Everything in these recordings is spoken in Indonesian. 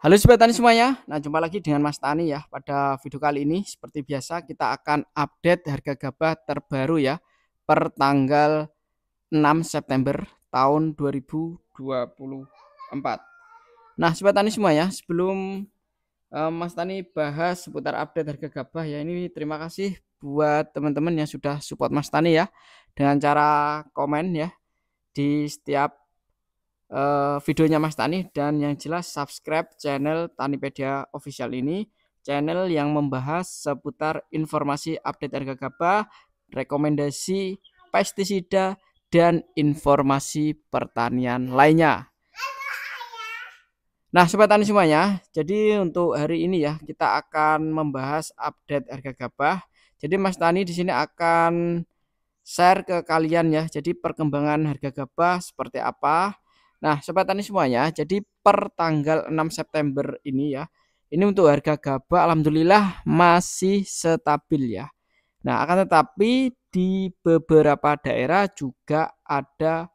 Halo Sobat Tani semuanya, nah jumpa lagi dengan Mas Tani ya. Pada video kali ini seperti biasa kita akan update harga gabah terbaru ya per tanggal 6 September tahun 2024. Nah Sobat Tani semuanya, sebelum eh, Mas Tani bahas seputar update harga gabah ya ini terima kasih buat teman-teman yang sudah support Mas Tani ya dengan cara komen ya di setiap uh, videonya Mas Tani dan yang jelas subscribe channel Tanipedia Official ini channel yang membahas seputar informasi update harga gabah, rekomendasi pestisida dan informasi pertanian lainnya. Nah, sobat tani semuanya, jadi untuk hari ini ya kita akan membahas update harga gabah. Jadi Mas Tani di sini akan share ke kalian ya. Jadi perkembangan harga gabah seperti apa, Nah, sobat tani semuanya, jadi per tanggal 6 September ini ya, ini untuk harga gabah alhamdulillah masih stabil ya. Nah, akan tetapi di beberapa daerah juga ada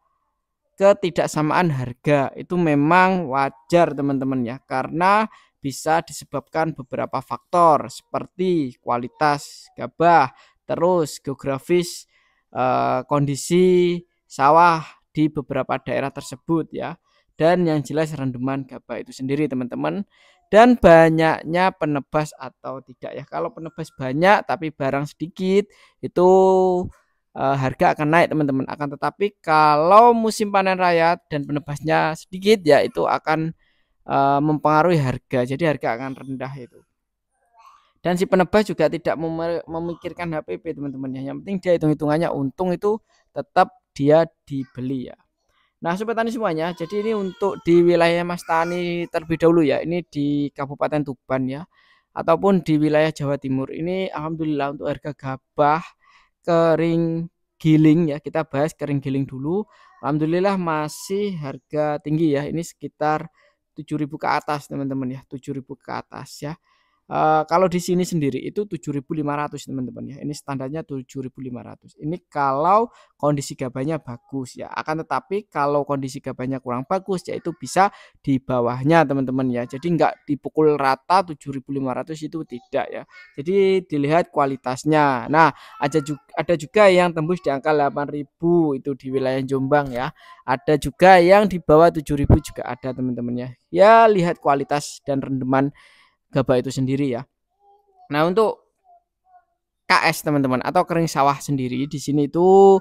ketidaksamaan harga. Itu memang wajar teman-teman ya, karena bisa disebabkan beberapa faktor seperti kualitas gabah, terus geografis, eh, kondisi sawah di beberapa daerah tersebut ya. Dan yang jelas rendeman gabah itu sendiri teman-teman dan banyaknya penebas atau tidak ya. Kalau penebas banyak tapi barang sedikit itu e, harga akan naik teman-teman. Akan tetapi kalau musim panen raya dan penebasnya sedikit ya itu akan e, mempengaruhi harga. Jadi harga akan rendah itu. Dan si penebas juga tidak memikirkan HPP teman-teman ya. Yang penting dia hitung-hitungannya untung itu tetap dia dibeli ya. Nah, sobat tani semuanya, jadi ini untuk di wilayah Mas Tani terlebih dahulu ya. Ini di Kabupaten Tuban ya ataupun di wilayah Jawa Timur. Ini alhamdulillah untuk harga gabah kering giling ya. Kita bahas kering giling dulu. Alhamdulillah masih harga tinggi ya. Ini sekitar 7.000 ke atas teman-teman ya. 7.000 ke atas ya. Uh, kalau di sini sendiri itu 7.500 teman-teman ya. Ini standarnya 7.500. Ini kalau kondisi gabahnya bagus ya. Akan tetapi kalau kondisi gabahnya kurang bagus yaitu bisa di bawahnya teman-teman ya. Jadi enggak dipukul rata 7.500 itu tidak ya. Jadi dilihat kualitasnya. Nah, ada juga ada juga yang tembus di angka 8.000 itu di wilayah Jombang ya. Ada juga yang di bawah 7.000 juga ada teman-teman ya. Ya lihat kualitas dan rendeman Gaba itu sendiri ya. Nah, untuk KS teman-teman atau kering sawah sendiri di sini itu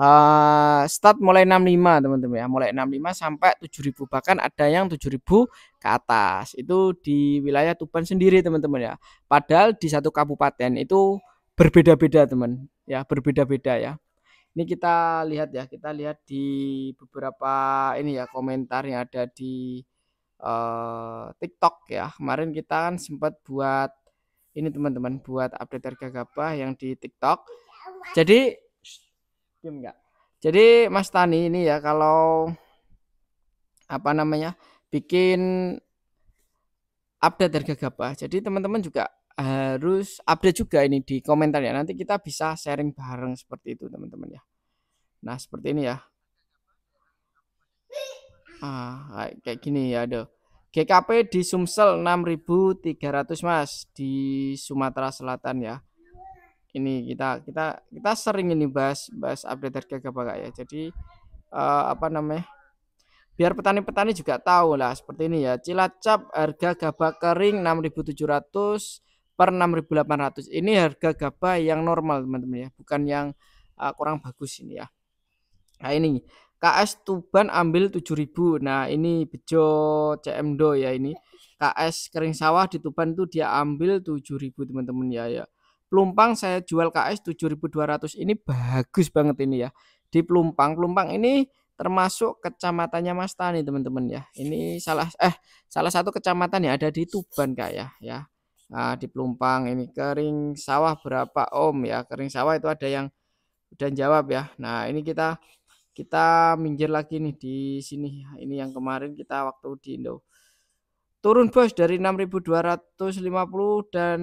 uh, start mulai 65 teman-teman ya, mulai 65 sampai 7000 bahkan ada yang 7000 ke atas. Itu di wilayah Tuban sendiri teman-teman ya. Padahal di satu kabupaten itu berbeda-beda teman ya, berbeda-beda ya. Ini kita lihat ya, kita lihat di beberapa ini ya komentar yang ada di uh, TikTok ya. Kemarin kita kan sempat buat ini teman-teman buat update harga gabah yang di TikTok. Jadi diam enggak? Jadi Mas Tani ini ya kalau apa namanya? bikin update harga gabah. Jadi teman-teman juga harus update juga ini di komentar ya. Nanti kita bisa sharing bareng seperti itu teman-teman ya. Nah, seperti ini ya. Ah, kayak gini ya, ada. GKP di Sumsel 6.300 Mas di Sumatera Selatan ya. Ini kita kita kita sering ini bahas bahas update harga gabah ya. Jadi uh, apa namanya? Biar petani-petani juga tahu lah seperti ini ya. Cilacap harga gabah kering 6.700 per 6.800. Ini harga gabah yang normal teman-teman ya, bukan yang uh, kurang bagus ini ya. Nah ini KS Tuban ambil 7000. Nah, ini Bejo CMDO ya ini. KS kering sawah di Tuban tuh dia ambil 7000 teman-teman ya ya. Pelumpang saya jual KS 7200. Ini bagus banget ini ya. Di Pelumpang, Pelumpang ini termasuk kecamatannya Mas Tani teman-teman ya. Ini salah eh salah satu kecamatan yang ada di Tuban Kak ya ya. Nah, di Pelumpang ini kering sawah berapa om ya? Kering sawah itu ada yang dan jawab ya. Nah, ini kita kita minggir lagi nih di sini ini yang kemarin kita waktu di Indo turun bos dari 6250 dan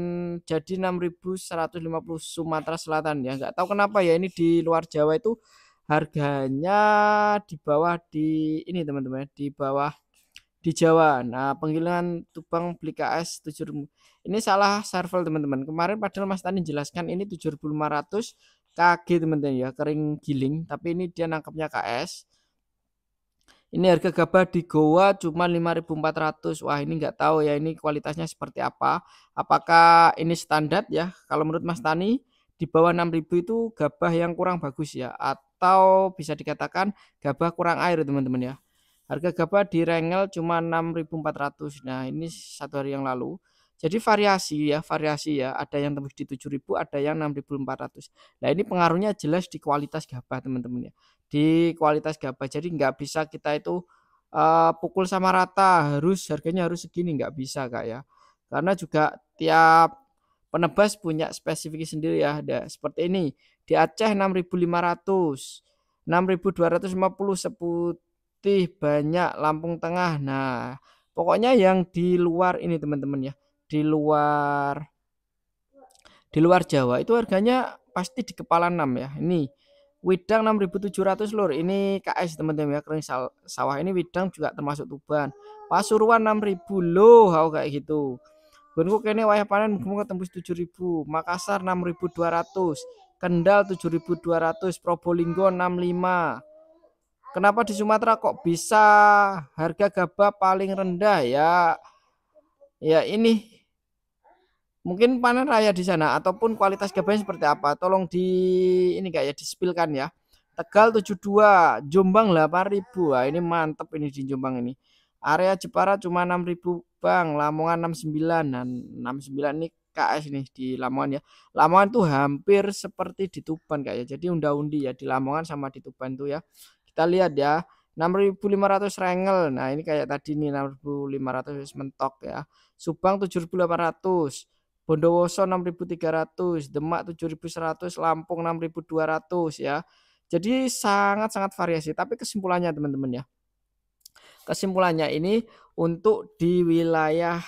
jadi 6150 Sumatera Selatan ya nggak tahu kenapa ya ini di luar Jawa itu harganya di bawah di ini teman-teman di bawah di Jawa. Nah, penggilingan Tubang beli KS 7 ini salah server teman-teman. Kemarin padahal Mas Tani jelaskan ini 7500 KG teman-teman ya kering giling tapi ini dia nangkapnya KS ini harga gabah di Goa cuma 5.400 wah ini nggak tahu ya ini kualitasnya seperti apa apakah ini standar ya kalau menurut Mas Tani di bawah 6.000 itu gabah yang kurang bagus ya atau bisa dikatakan gabah kurang air teman-teman ya harga gabah di Rengel cuma 6.400 nah ini satu hari yang lalu jadi variasi ya, variasi ya. Ada yang tembus di 7000, ada yang 6400. Nah, ini pengaruhnya jelas di kualitas gabah, teman-teman ya. Di kualitas gabah. Jadi nggak bisa kita itu uh, pukul sama rata, harus harganya harus segini nggak bisa, Kak ya. Karena juga tiap penebas punya spesifikasi sendiri ya. Ada seperti ini. Di Aceh 6500, 6250 seputih banyak Lampung Tengah. Nah, pokoknya yang di luar ini teman-teman ya di luar di luar Jawa itu harganya pasti di kepala 6 ya. Ini Widang 6.700 lur. Ini KS teman-teman ya kering sawah ini Widang juga termasuk Tuban. Pasuruan 6.000 loh hau kayak gitu. Gunku kene wayah panen muga tembus 7.000, Makassar 6.200, Kendal 7.200, Probolinggo 65. Kenapa di Sumatera kok bisa harga gabah paling rendah ya? Ya ini mungkin panen raya di sana ataupun kualitas gabahnya seperti apa tolong di ini kayak ya dispilkan ya Tegal 72 Jombang 8000 Wah, ini mantep ini di Jombang ini area Jepara cuma 6000 Bang Lamongan 69 dan nah, 69 ini KS nih di Lamongan ya Lamongan tuh hampir seperti di Tuban kayak ya. jadi unda-undi ya di Lamongan sama di Tuban tuh ya kita lihat ya 6.500 rengel. Nah, ini kayak tadi nih 6.500 mentok ya. Subang 7.800. Bondowoso 6.300, Demak 7.100, Lampung 6.200 ya. Jadi sangat-sangat variasi. Tapi kesimpulannya teman-teman ya. Kesimpulannya ini untuk di wilayah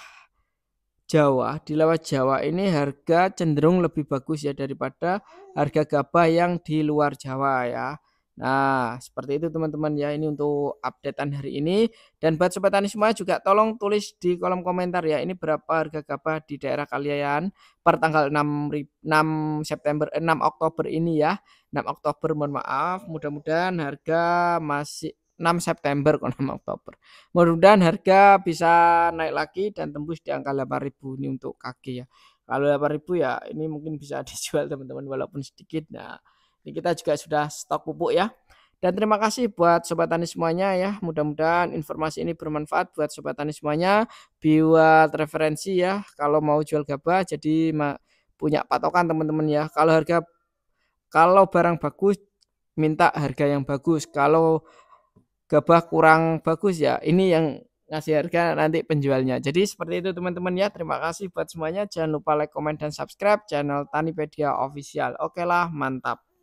Jawa, di lewat Jawa ini harga cenderung lebih bagus ya daripada harga gabah yang di luar Jawa ya. Nah, seperti itu teman-teman ya. Ini untuk updatean hari ini. Dan buat sobat tani semua juga tolong tulis di kolom komentar ya. Ini berapa harga gabah di daerah kalian per tanggal 6, 6 September eh, enam 6 Oktober ini ya. 6 Oktober mohon maaf. Mudah-mudahan harga masih 6 September kalau 6 Oktober. Mudah-mudahan harga bisa naik lagi dan tembus di angka 8.000 ini untuk kaki ya. Kalau 8.000 ya ini mungkin bisa dijual teman-teman walaupun sedikit. Nah, kita juga sudah stok pupuk ya. Dan terima kasih buat Sobat Tani semuanya ya. Mudah-mudahan informasi ini bermanfaat buat Sobat Tani semuanya. Buat referensi ya. Kalau mau jual gabah jadi punya patokan teman-teman ya. Kalau harga kalau barang bagus minta harga yang bagus. Kalau gabah kurang bagus ya ini yang ngasih harga nanti penjualnya. Jadi seperti itu teman-teman ya. Terima kasih buat semuanya. Jangan lupa like, komen, dan subscribe channel Tanipedia Official. Oke lah, mantap.